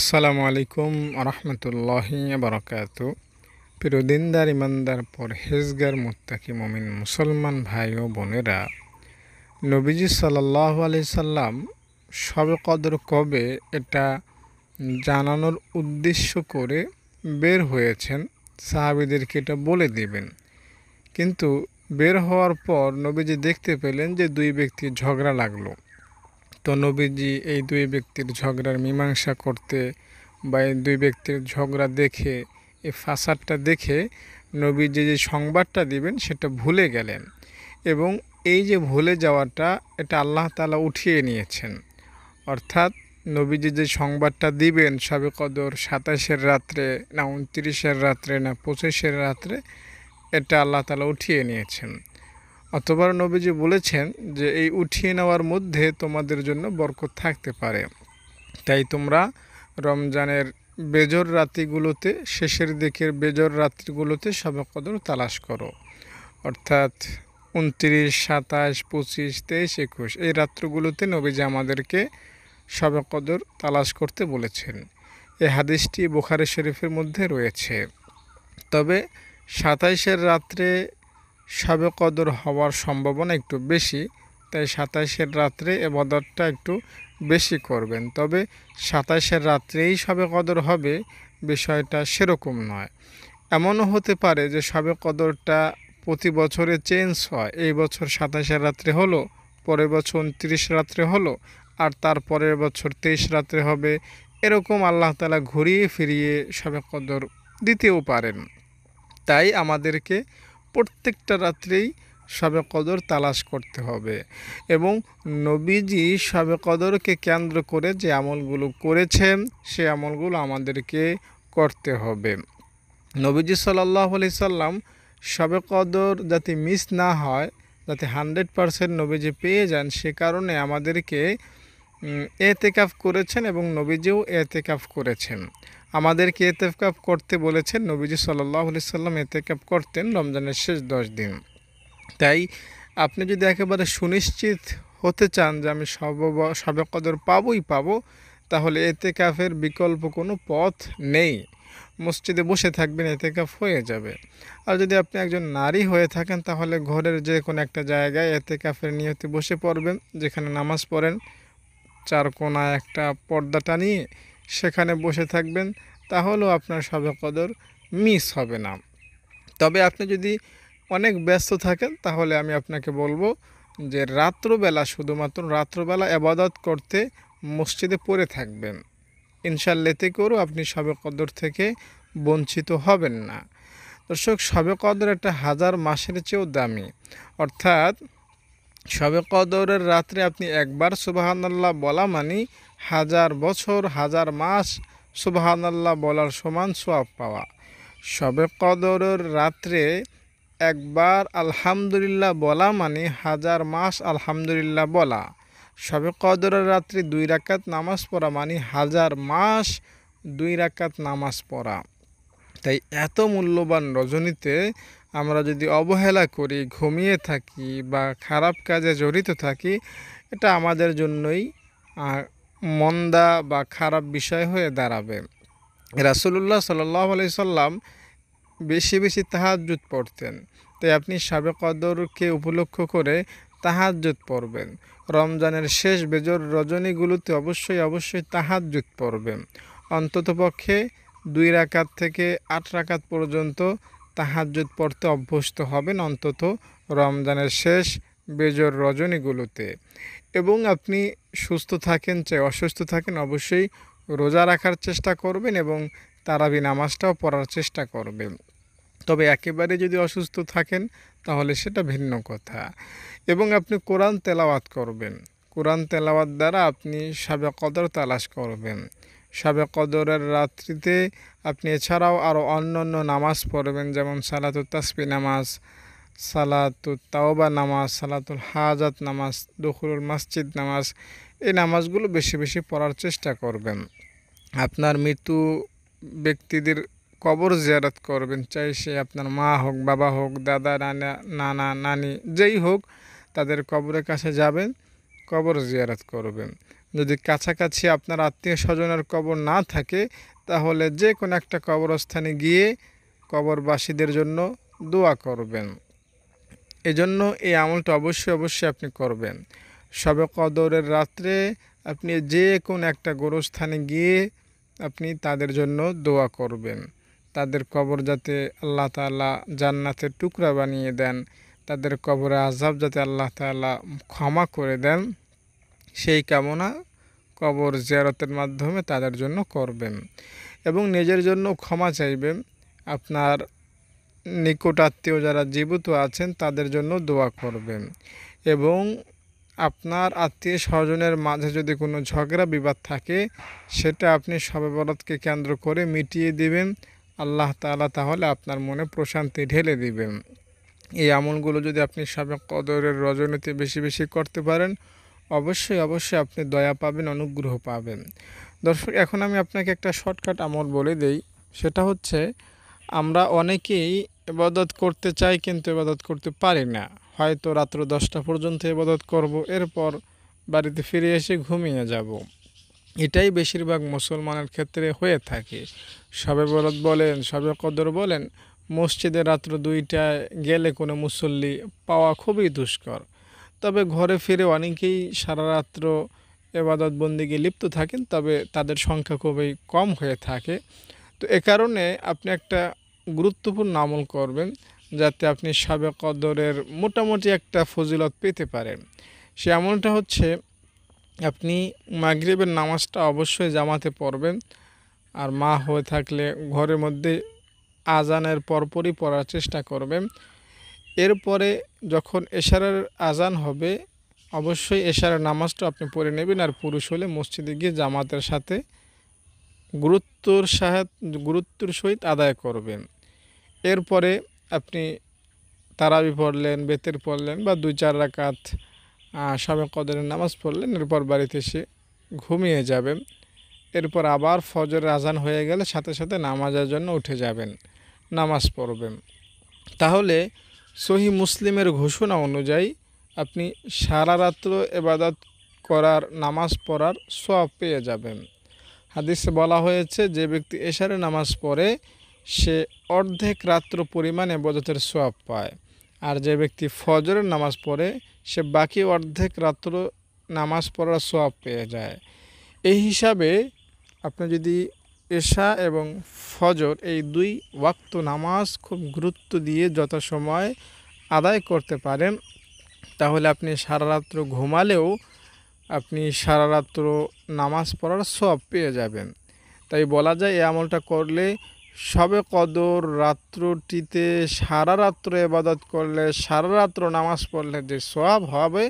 আসসালামু আলাইকুম রহমতুল্লাহি বরকাত প্রদিনদার ইমানদার পর হেজগার মুতাকি মমিন মুসলমান ভাই ও বোনেরা নবীজি সাল্লাহ আলি সাল্লাম সবে কদর কবে এটা জানানোর উদ্দেশ্য করে বের হয়েছেন সাহাবিদেরকে এটা বলে দিবেন কিন্তু বের হওয়ার পর নবীজি দেখতে পেলেন যে দুই ব্যক্তি ঝগড়া লাগলো তো নবীজি এই দুই ব্যক্তির ঝগড়ার মীমাংসা করতে বা এই দুই ব্যক্তির ঝগড়া দেখে এই ফাসাদটা দেখে নবীজি যে সংবাদটা দিবেন সেটা ভুলে গেলেন এবং এই যে ভুলে যাওয়াটা এটা আল্লাহ তালা উঠিয়ে নিয়েছেন অর্থাৎ নবীজি যে সংবাদটা দিবেন সবে কদর সাতাশের রাত্রে না উনত্রিশের রাত্রে না পঁচিশের রাত্রে এটা আল্লাহ তালা উঠিয়ে নিয়েছেন অতবার নবীজি বলেছেন যে এই উঠিয়ে নেওয়ার মধ্যে তোমাদের জন্য বরকত থাকতে পারে তাই তোমরা রমজানের বেজর রাতিগুলোতে শেষের দিকের বেজর রাত্রিগুলোতে সবকদর তালাশ করো অর্থাৎ উনত্রিশ সাতাশ পঁচিশ তেইশ একুশ এই রাত্রগুলোতে নবীজি আমাদেরকে সবকদর তালাশ করতে বলেছেন এই হাদিসটি বোখারে শরীফের মধ্যে রয়েছে তবে সাতাইশের রাত্রে সাবে কদর হওয়ার সম্ভাবনা একটু বেশি তাই সাতাশের রাত্রে এবাদতটা একটু বেশি করবেন তবে সাতাশের রাত্রেই সবে কদর হবে বিষয়টা সেরকম নয় এমনও হতে পারে যে সবে কদরটা প্রতি বছরে চেঞ্জ হয় এই বছর সাতাশের রাত্রে হলো পরের বছর উনত্রিশ রাত্রে হলো আর তার পরের বছর তেইশ রাত্রে হবে এরকম আল্লাহ তালা ঘুরিয়ে ফিরিয়ে সবে কদর দিতেও পারেন তাই আমাদেরকে প্রত্যেকটা রাত্রেই সবে কদর তালাশ করতে হবে এবং নবীজি সবে কদরকে কেন্দ্র করে যে আমলগুলো করেছেন সে আমলগুলো আমাদেরকে করতে হবে নবীজি সাল্লাহ আলি সাল্লাম কদর যাতে মিস না হয় যাতে হান্ড্রেড পারসেন্ট নবীজি পেয়ে যান সে কারণে আমাদেরকে এতেকাফ করেছেন এবং নবীজিও এতেকাফ করেছেন আমাদেরকে এতেফকাপ করতে বলেছেন নবীজি সাল্লাহ আলি সাল্লাম এতেকাপ করতেন রমজানের শেষ দশ দিন তাই আপনি যদি একেবারে সুনিশ্চিত হতে চান যে আমি সব সবে কদর পাবই পাবো তাহলে এতেকাফের বিকল্প কোনো পথ নেই মসজিদে বসে থাকবেন এতেকাফ হয়ে যাবে আর যদি আপনি একজন নারী হয়ে থাকেন তাহলে ঘরের যে কোনো একটা জায়গায় এতেকাফের নিয়তে বসে পড়বেন যেখানে নামাজ পড়েন চার কোনা একটা পর্দা টানিয়ে সেখানে বসে থাকবেন তাহলেও আপনার সবে কদর মিস হবে না তবে আপনি যদি অনেক ব্যস্ত থাকেন তাহলে আমি আপনাকে বলবো যে রাত্রবেলা শুধুমাত্র রাত্রবেলা আবাদত করতে মসজিদে পড়ে থাকবেন ইনশাল্লাতে করেও আপনি সবে কদর থেকে বঞ্চিত হবেন না দর্শক সবে কদর একটা হাজার মাসের চেয়েও দামি অর্থাৎ সবে কদরের রাত্রে আপনি একবার সুবাহান্লাহ বলা মানি হাজার বছর হাজার মাস সুবাহানাল্লাহ বলার সমান সোয়াব পাওয়া সবে কদরের রাত্রে একবার আলহামদুলিল্লাহ বলা মানে হাজার মাস আলহামদুলিল্লাহ বলা সবে কদরের রাত্রে দুই রাকাত নামাজ পড়া মানে হাজার মাস দুই রাকাত নামাজ পড়া তাই এত মূল্যবান রজনীতে আমরা যদি অবহেলা করি ঘুমিয়ে থাকি বা খারাপ কাজে জড়িত থাকি এটা আমাদের জন্যই মন্দা বা খারাপ বিষয় হয়ে দাঁড়াবে রাসুলুল্লাহ সাল্লাহ আলি সাল্লাম বেশি বেশি তাহাজুত পড়তেন তাই আপনি সাবেক কদরকে উপলক্ষ করে তাহাজুত পড়বেন রমজানের শেষ বেজর রজনীগুলোতে অবশ্যই অবশ্যই তাহাজুত পড়বেন অন্ততপক্ষে দুই রাকাত থেকে আট রাকাত পর্যন্ত তাহাজুত পড়তে অভ্যস্ত হবেন অন্তত রমজানের শেষ বেজর রজনীগুলোতে এবং আপনি সুস্থ থাকেন চাই অসুস্থ থাকেন অবশ্যই রোজা রাখার চেষ্টা করবেন এবং তারাবি নামাজটাও পড়ার চেষ্টা করবেন তবে একেবারে যদি অসুস্থ থাকেন তাহলে সেটা ভিন্ন কথা এবং আপনি কোরআন তেলাওয়াত করবেন কোরআন তেলাওয়াত দ্বারা আপনি সাবে কদর তালাশ করবেন সাবে কদরের রাত্রিতে আপনি এছাড়াও আরও অন্য অন্য নামাজ পড়বেন যেমন সালাতু তাসপি নামাজ সালাতুল তাওবা নামাজ সালাতুল হাজাত নামাজ দখরুল মসজিদ নামাজ এই নামাজগুলো বেশি বেশি পড়ার চেষ্টা করবেন আপনার মৃত্যু ব্যক্তিদের কবর জিয়ারত করবেন চাই সে আপনার মা হোক বাবা হোক দাদা নানা নানা নানি যেই হোক তাদের কবরের কাছে যাবেন কবর জিয়ারত করবেন যদি কাছাকাছি আপনার আত্মীয় স্বজনের কবর না থাকে তাহলে যে কোনো একটা কবরস্থানে গিয়ে কবরবাসীদের জন্য দোয়া করবেন এজন্য এই আমলটা অবশ্যই অবশ্যই আপনি করবেন সবে কদরের রাত্রে আপনি যে কোনো একটা গোরস্থানে গিয়ে আপনি তাদের জন্য দোয়া করবেন তাদের কবর যাতে আল্লাহ তালা জান্নাতের টুকরা বানিয়ে দেন তাদের কবরে আজাব যাতে আল্লাহ তালা ক্ষমা করে দেন সেই কামনা কবর জেরতের মাধ্যমে তাদের জন্য করবেন এবং নিজের জন্য ক্ষমা চাইবেন আপনার নিকট আত্মীয় যারা জীবিত আছেন তাদের জন্য দোয়া করবেন এবং আপনার আত্মীয় স্বজনের মাঝে যদি কোনো ঝগড়া বিবাদ থাকে সেটা আপনি সবেবরতকে কেন্দ্র করে মিটিয়ে দিবেন আল্লাহ তালা তাহলে আপনার মনে প্রশান্তি ঢেলে দিবেন এই আমলগুলো যদি আপনি সাবেক কদরের রজনীতি বেশি বেশি করতে পারেন অবশ্যই অবশ্যই আপনি দয়া পাবেন অনুগ্রহ পাবেন দর্শক এখন আমি আপনাকে একটা শর্টকাট আমল বলে দেই সেটা হচ্ছে আমরা অনেকেই এবাদত করতে চাই কিন্তু এবাদত করতে পারি না হয়তো রাত্র দশটা পর্যন্ত এবাদত করব এরপর বাড়িতে ফিরে এসে ঘুমিয়ে যাব এটাই বেশিরভাগ মুসলমানের ক্ষেত্রে হয়ে থাকে সবে বরত বলেন সবে কদর বলেন মসজিদে রাত্র দুইটায় গেলে কোনো মুসল্লি পাওয়া খুবই দুষ্কর তবে ঘরে ফিরে অনেকেই সারা রাত্র এবাদত বন্দিকে লিপ্ত থাকেন তবে তাদের সংখ্যা খুবই কম হয়ে থাকে তো এ কারণে আপনি একটা গুরুত্বপূর্ণ আমল করবেন যাতে আপনি সাবে কদরের মোটামুটি একটা ফজিলত পেতে পারেন সে আমলটা হচ্ছে আপনি মাগরিবের নামাজটা অবশ্যই জামাতে পড়বেন আর মা হয়ে থাকলে ঘরের মধ্যে আজানের পরপরই পড়ার চেষ্টা করবেন এরপরে যখন এশারের আজান হবে অবশ্যই এশারের নামাজটা আপনি পড়ে নেবেন আর পুরুষ হলে মসজিদে গিয়ে জামাতের সাথে গুরুত্বর সাহে গুরুত্বর সহিত আদায় করবেন এরপরে আপনি তারাবি পড়লেন বেতের পড়লেন বা দুই চার রাকাত সামে কদরের নামাজ পড়লেন এরপর বাড়িতে এসে ঘুমিয়ে যাবেন এরপর আবার ফজর আজান হয়ে গেলে সাথে সাথে নামাজের জন্য উঠে যাবেন নামাজ পড়বেন তাহলে সহি মুসলিমের ঘোষণা অনুযায়ী আপনি সারা রাত্র এবাদত করার নামাজ পড়ার সব পেয়ে যাবেন হাদিসে বলা হয়েছে যে ব্যক্তি এশারে নামাজ পড়ে সে অর্ধেক রাত্র পরিমাণে বজতের সোয়াব পায় আর যে ব্যক্তি ফজরের নামাজ পড়ে সে বাকি অর্ধেক রাত্র নামাজ পড়ার সোয়াব পেয়ে যায় এই হিসাবে আপনি যদি এশা এবং ফজর এই দুই ওয়াক্ত নামাজ খুব গুরুত্ব দিয়ে যথাসময় আদায় করতে পারেন তাহলে আপনি সারা রাত্র ঘুমালেও আপনি সারা রাত্র নামাজ পড়ার সব পেয়ে যাবেন তাই বলা যায় এ আমলটা করলে সবে কদর রাত্রটিতে সারা রাত্র এবাদত করলে সারা রাত্র নামাজ পড়লে যে সব হবে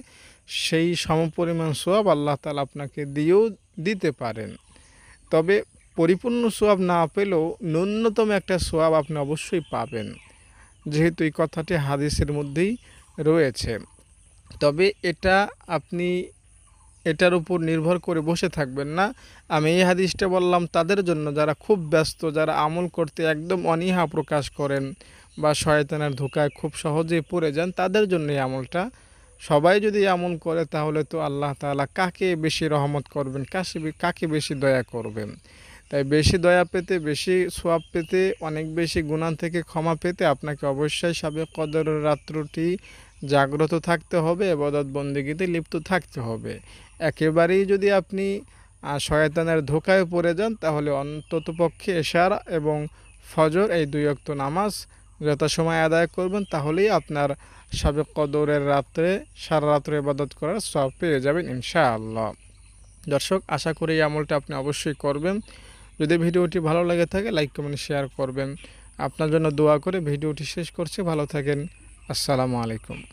সেই সমপরিমাণ সোয়াব আল্লাহ তালা আপনাকে দিয়েও দিতে পারেন তবে পরিপূর্ণ সোয়াব না পেলেও ন্যূনতম একটা সোয়াব আপনি অবশ্যই পাবেন যেহেতু এই কথাটি হাদিসের মধ্যেই রয়েছে তবে এটা আপনি এটার উপর নির্ভর করে বসে থাকবেন না আমি এই হাদিসটা বললাম তাদের জন্য যারা খুব ব্যস্ত যারা আমল করতে একদম অনীহা প্রকাশ করেন বা শয়তানের ধোকায় খুব সহজেই পড়ে যান তাদের জন্য এই আমলটা সবাই যদি আমল করে তাহলে তো আল্লাহ তালা কাকে বেশি রহমত করবেন কাশি কাকে বেশি দয়া করবেন তাই বেশি দয়া পেতে বেশি সোয়াব পেতে অনেক বেশি গুণা থেকে ক্ষমা পেতে আপনাকে অবশ্যই সাবেক কদর রাত্রটি জাগ্রত থাকতে হবে এবাদত বন্দিগিতে লিপ্ত থাকতে হবে একেবারেই যদি আপনি শয়তানের ধোকায় পড়ে যান তাহলে অন্তত পক্ষে এশার এবং ফজর এই দুই অক্ত নামাজ যথাসময় আদায় করবেন তাহলেই আপনার সাবেক কদরের রাত্রে সারা রাত্রে ইবাদত করার সব পেয়ে যাবেন ইনশাআল্লাহ দর্শক আশা করি এই আমলটা আপনি অবশ্যই করবেন যদি ভিডিওটি ভালো লাগে থাকে লাইক কমেন্ট শেয়ার করবেন আপনার জন্য দোয়া করে ভিডিওটি শেষ করছি ভালো থাকেন আসসালামু আলাইকুম